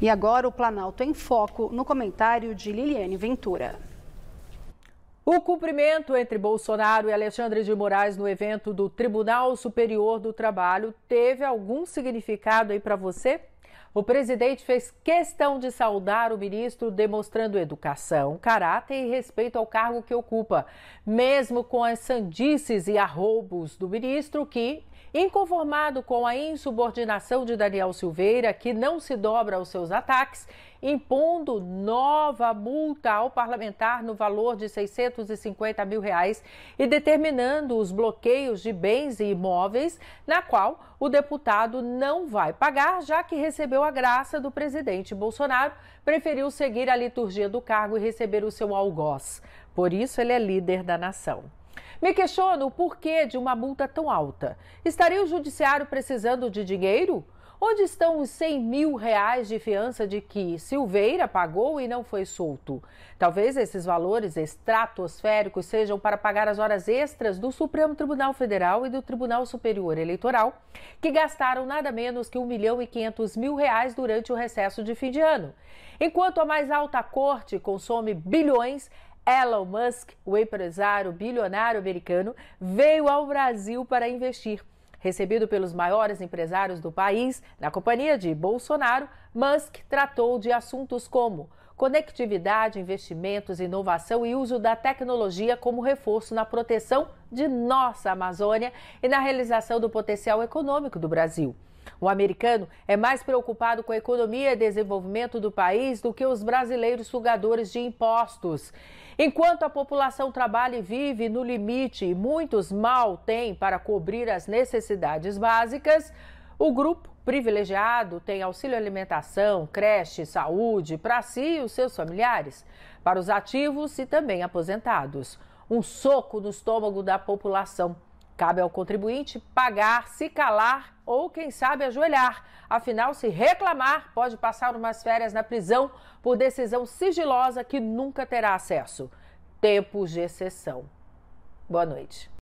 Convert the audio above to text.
E agora o Planalto em Foco, no comentário de Liliane Ventura. O cumprimento entre Bolsonaro e Alexandre de Moraes no evento do Tribunal Superior do Trabalho teve algum significado aí para você? O presidente fez questão de saudar o ministro, demonstrando educação, caráter e respeito ao cargo que ocupa, mesmo com as sandices e arroubos do ministro, que Inconformado com a insubordinação de Daniel Silveira, que não se dobra aos seus ataques, impondo nova multa ao parlamentar no valor de 650 mil reais e determinando os bloqueios de bens e imóveis, na qual o deputado não vai pagar, já que recebeu a graça do presidente Bolsonaro, preferiu seguir a liturgia do cargo e receber o seu algoz. Por isso, ele é líder da nação. Me questiono o porquê de uma multa tão alta. Estaria o judiciário precisando de dinheiro? Onde estão os 100 mil reais de fiança de que Silveira pagou e não foi solto? Talvez esses valores estratosféricos sejam para pagar as horas extras do Supremo Tribunal Federal e do Tribunal Superior Eleitoral, que gastaram nada menos que 1 milhão e 500 mil reais durante o recesso de fim de ano. Enquanto a mais alta corte consome bilhões, Elon Musk, o empresário bilionário americano, veio ao Brasil para investir. Recebido pelos maiores empresários do país, na companhia de Bolsonaro, Musk tratou de assuntos como conectividade, investimentos, inovação e uso da tecnologia como reforço na proteção de nossa Amazônia e na realização do potencial econômico do Brasil. O americano é mais preocupado com a economia e desenvolvimento do país do que os brasileiros sugadores de impostos. Enquanto a população trabalha e vive no limite e muitos mal têm para cobrir as necessidades básicas, o grupo privilegiado tem auxílio alimentação, creche, saúde para si e os seus familiares, para os ativos e também aposentados. Um soco no estômago da população Cabe ao contribuinte pagar, se calar ou, quem sabe, ajoelhar. Afinal, se reclamar, pode passar umas férias na prisão por decisão sigilosa que nunca terá acesso. Tempos de exceção. Boa noite.